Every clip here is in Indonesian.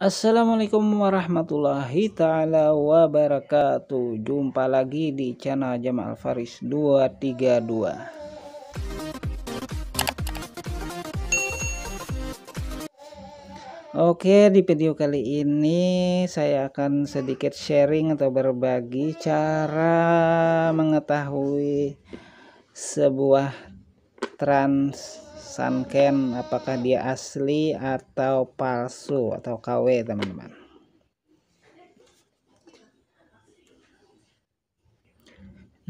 Assalamualaikum warahmatullahi taala wabarakatuh. Jumpa lagi di channel Jamal Faris 232. Oke, di video kali ini saya akan sedikit sharing atau berbagi cara mengetahui sebuah trans sunken apakah dia asli atau palsu atau KW teman-teman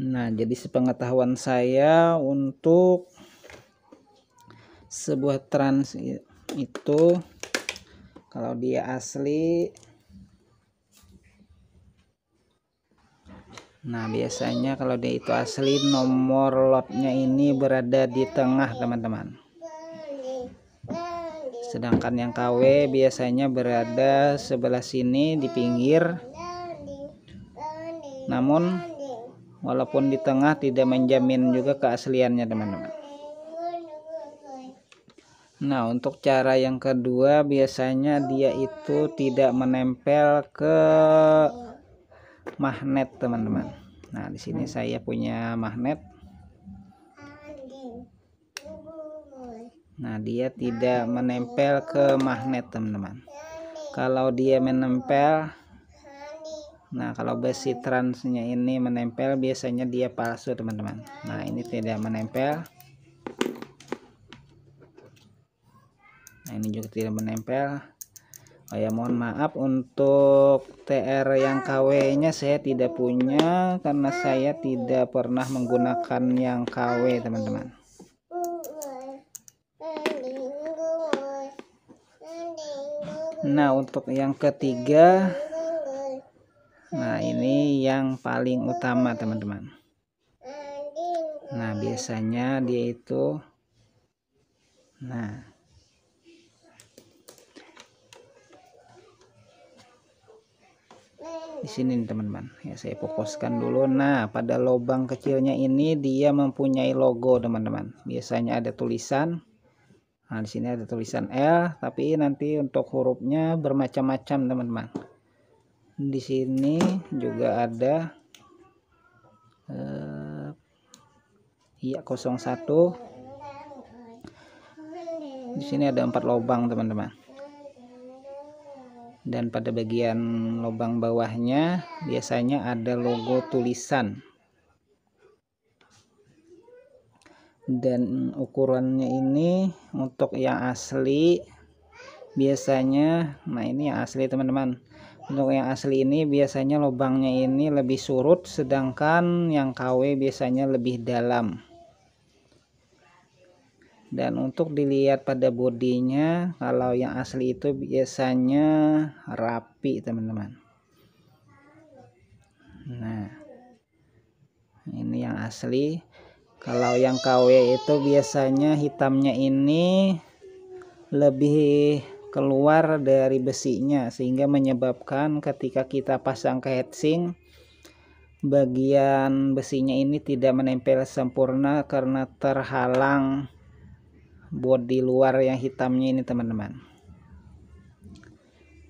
nah jadi sepengetahuan saya untuk sebuah trans itu kalau dia asli Nah biasanya kalau dia itu asli nomor lotnya ini berada di tengah teman-teman Sedangkan yang KW biasanya berada sebelah sini di pinggir Namun walaupun di tengah tidak menjamin juga keasliannya teman-teman Nah untuk cara yang kedua biasanya dia itu tidak menempel ke magnet teman-teman Nah, di sini hmm. saya punya magnet. Nah, dia tidak menempel ke magnet, teman-teman. Kalau dia menempel Nah, kalau besi transnya ini menempel biasanya dia palsu, teman-teman. Nah, ini tidak menempel. Nah, ini juga tidak menempel. Oh ya mohon maaf untuk TR yang KW-nya saya tidak punya karena saya tidak pernah menggunakan yang KW teman-teman. Nah untuk yang ketiga Nah ini yang paling utama teman-teman Nah biasanya dia itu Nah di sini teman-teman ya saya fokuskan dulu nah pada lubang kecilnya ini dia mempunyai logo teman-teman biasanya ada tulisan nah di sini ada tulisan L tapi nanti untuk hurufnya bermacam-macam teman-teman di sini juga ada eh, ya 01 di sini ada empat lubang teman-teman dan pada bagian lubang bawahnya biasanya ada logo tulisan dan ukurannya ini untuk yang asli biasanya nah ini yang asli teman-teman untuk yang asli ini biasanya lubangnya ini lebih surut sedangkan yang KW biasanya lebih dalam dan untuk dilihat pada bodinya kalau yang asli itu biasanya rapi teman-teman nah ini yang asli kalau yang KW itu biasanya hitamnya ini lebih keluar dari besinya sehingga menyebabkan ketika kita pasang ke heatsink bagian besinya ini tidak menempel sempurna karena terhalang body luar yang hitamnya ini teman-teman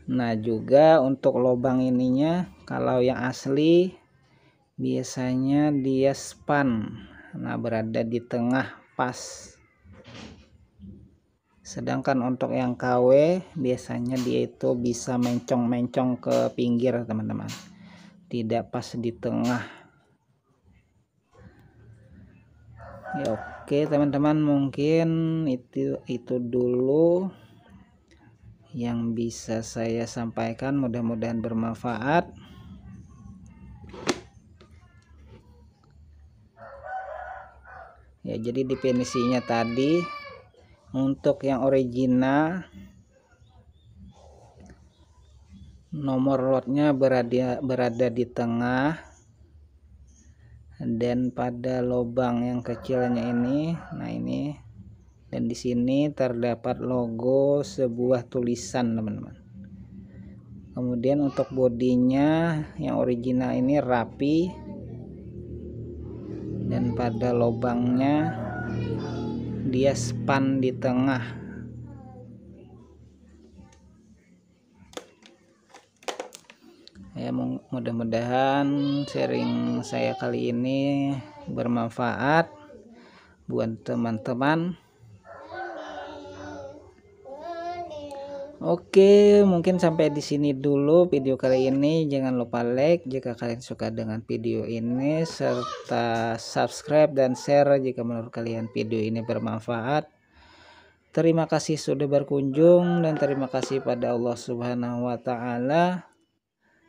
nah juga untuk lubang ininya kalau yang asli biasanya dia span nah berada di tengah pas sedangkan untuk yang KW biasanya dia itu bisa mencong-mencong ke pinggir teman-teman tidak pas di tengah ya oke teman-teman mungkin itu itu dulu yang bisa saya sampaikan mudah-mudahan bermanfaat ya jadi definisinya tadi untuk yang original nomor lotnya berada berada di tengah dan pada lubang yang kecilnya ini nah ini dan di sini terdapat logo sebuah tulisan teman-teman kemudian untuk bodinya yang original ini rapi dan pada lubangnya dia span di tengah ya mudah-mudahan sharing saya kali ini bermanfaat buat teman-teman Oke, mungkin sampai di sini dulu video kali ini. Jangan lupa like jika kalian suka dengan video ini serta subscribe dan share jika menurut kalian video ini bermanfaat. Terima kasih sudah berkunjung dan terima kasih pada Allah Subhanahu wa taala.